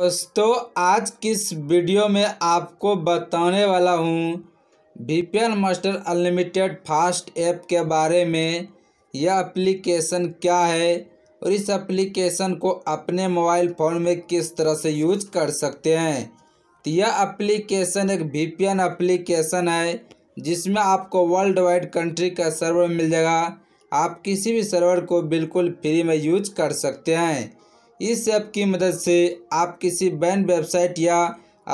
दोस्तों आज किस वीडियो में आपको बताने वाला हूँ VPN master unlimited fast app के बारे में यह एप्लीकेशन क्या है और इस एप्लीकेशन को अपने मोबाइल फ़ोन में किस तरह से यूज कर सकते हैं तो यह एप्लीकेशन एक एन एप्लीकेशन है जिसमें आपको वर्ल्ड वाइड कंट्री का सर्वर मिल जाएगा आप किसी भी सर्वर को बिल्कुल फ्री में यूज कर सकते हैं इस ऐप की मदद से आप किसी बैंड वेबसाइट या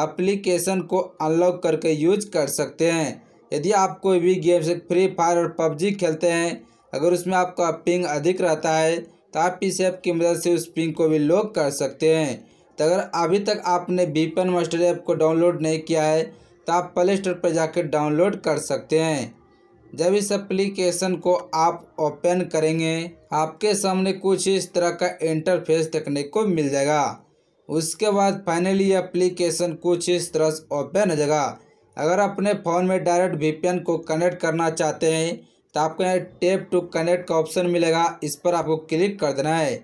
एप्लीकेशन को अनलॉक करके यूज कर सकते हैं यदि आप कोई भी गेम से फ्री फायर और पबजी खेलते हैं अगर उसमें आपका पिंग अधिक रहता है तो आप इस ऐप की मदद से उस पिंग को भी लॉक कर सकते हैं तो अगर अभी तक आपने बीपन मास्टर ऐप को डाउनलोड नहीं किया है तो आप प्ले स्टोर पर जाकर डाउनलोड कर सकते हैं जब इस एप्लीकेशन को आप ओपन करेंगे आपके सामने कुछ इस तरह का इंटरफेस देखने को मिल जाएगा उसके बाद फाइनली एप्लीकेशन कुछ इस तरह से ओपन हो जाएगा अगर अपने फ़ोन में डायरेक्ट वीपीएन को कनेक्ट करना चाहते हैं तो आपको यहाँ टेप टू कनेक्ट का ऑप्शन मिलेगा इस पर आपको क्लिक कर देना है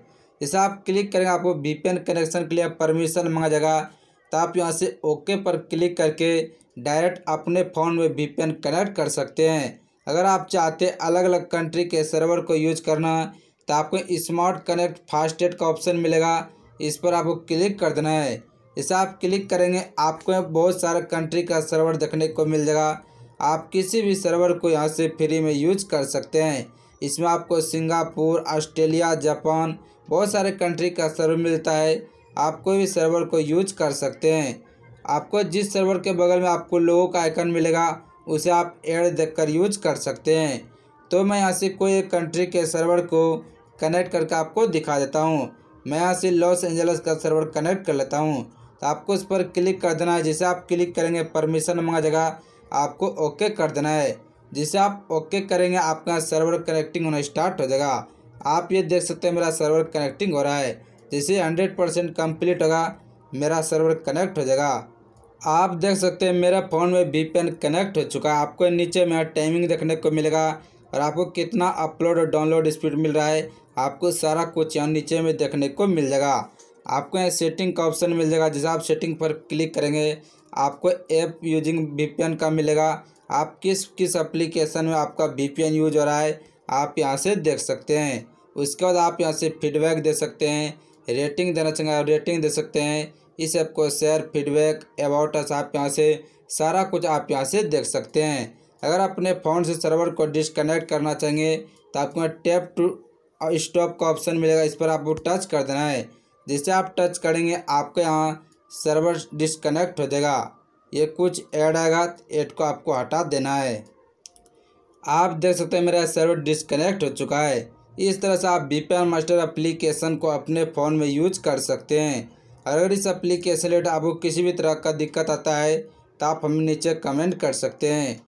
जैसे आप क्लिक करेंगे आपको वी कनेक्शन के लिए परमिशन मांगा जाएगा तो आप यहाँ से ओके पर क्लिक करके डायरेक्ट अपने फ़ोन में वी कनेक्ट कर सकते हैं अगर आप चाहते हैं अलग अलग कंट्री के सर्वर को यूज करना तो आपको स्मार्ट कनेक्ट फास्टेट का ऑप्शन मिलेगा इस पर आपको क्लिक कर देना है इसे आप क्लिक करेंगे आपको बहुत सारे कंट्री का सर्वर देखने को मिल जाएगा आप किसी भी सर्वर को यहाँ से फ्री में यूज कर सकते हैं इसमें आपको सिंगापुर ऑस्ट्रेलिया जापान बहुत सारे कंट्री का सर्वर मिलता है आप कोई भी सर्वर को यूज कर सकते हैं आपको जिस सर्वर के बगल में आपको लोगों का आइकन मिलेगा उसे आप एड देख कर यूज कर सकते हैं तो मैं यहाँ से कोई एक कंट्री के सर्वर को कनेक्ट करके आपको दिखा देता हूँ मैं यहाँ से लॉस एंजल्स का सर्वर कनेक्ट कर लेता हूँ तो आपको उस पर क्लिक कर देना है जैसे आप क्लिक करेंगे परमिशन मांगा जगह आपको ओके कर देना है जिसे आप ओके करेंगे आपका सर्वर कनेक्टिंग होना स्टार्ट हो जाएगा आप ये देख सकते हैं मेरा सर्वर कनेक्टिंग हो रहा है जैसे हंड्रेड परसेंट कम्प्लीट होगा मेरा सर्वर कनेक्ट हो जाएगा आप देख सकते हैं मेरा फ़ोन में वी कनेक्ट हो चुका है आपको नीचे में टाइमिंग देखने को मिलेगा और आपको कितना अपलोड और डाउनलोड स्पीड मिल रहा है आपको सारा कुछ यहाँ नीचे में देखने को मिल जाएगा आपको यहाँ सेटिंग का ऑप्शन मिल जाएगा जैसे आप सेटिंग पर क्लिक करेंगे आपको ऐप यूजिंग वी का मिलेगा आप किस किस एप्लीकेशन में आपका वी यूज हो रहा है आप यहाँ से देख सकते हैं उसके बाद आप यहाँ से फीडबैक दे सकते हैं रेटिंग देना चाहेंगे आप रेटिंग दे सकते हैं इस ऐप को शेयर फीडबैक अबाउट आप यहाँ से सारा कुछ आप यहाँ से देख सकते हैं अगर अपने फ़ोन से सर्वर को डिसकनेक्ट करना चाहेंगे तो आपको टैप टू स्टॉप का ऑप्शन मिलेगा इस पर आपको टच कर देना है जिससे आप टच करेंगे आपके यहाँ सर्वर डिसकनेक्ट हो जाएगा ये कुछ ऐड आएगा ऐड को आपको हटा देना है आप देख सकते हैं मेरा सर्वर डिसकनेक्ट हो चुका है इस तरह से आप बी मास्टर अप्लीकेशन को अपने फ़ोन में यूज कर सकते हैं अगर इस एप्लीकेशन रेट आपको किसी भी तरह का दिक्कत आता है तो आप हमें नीचे कमेंट कर सकते हैं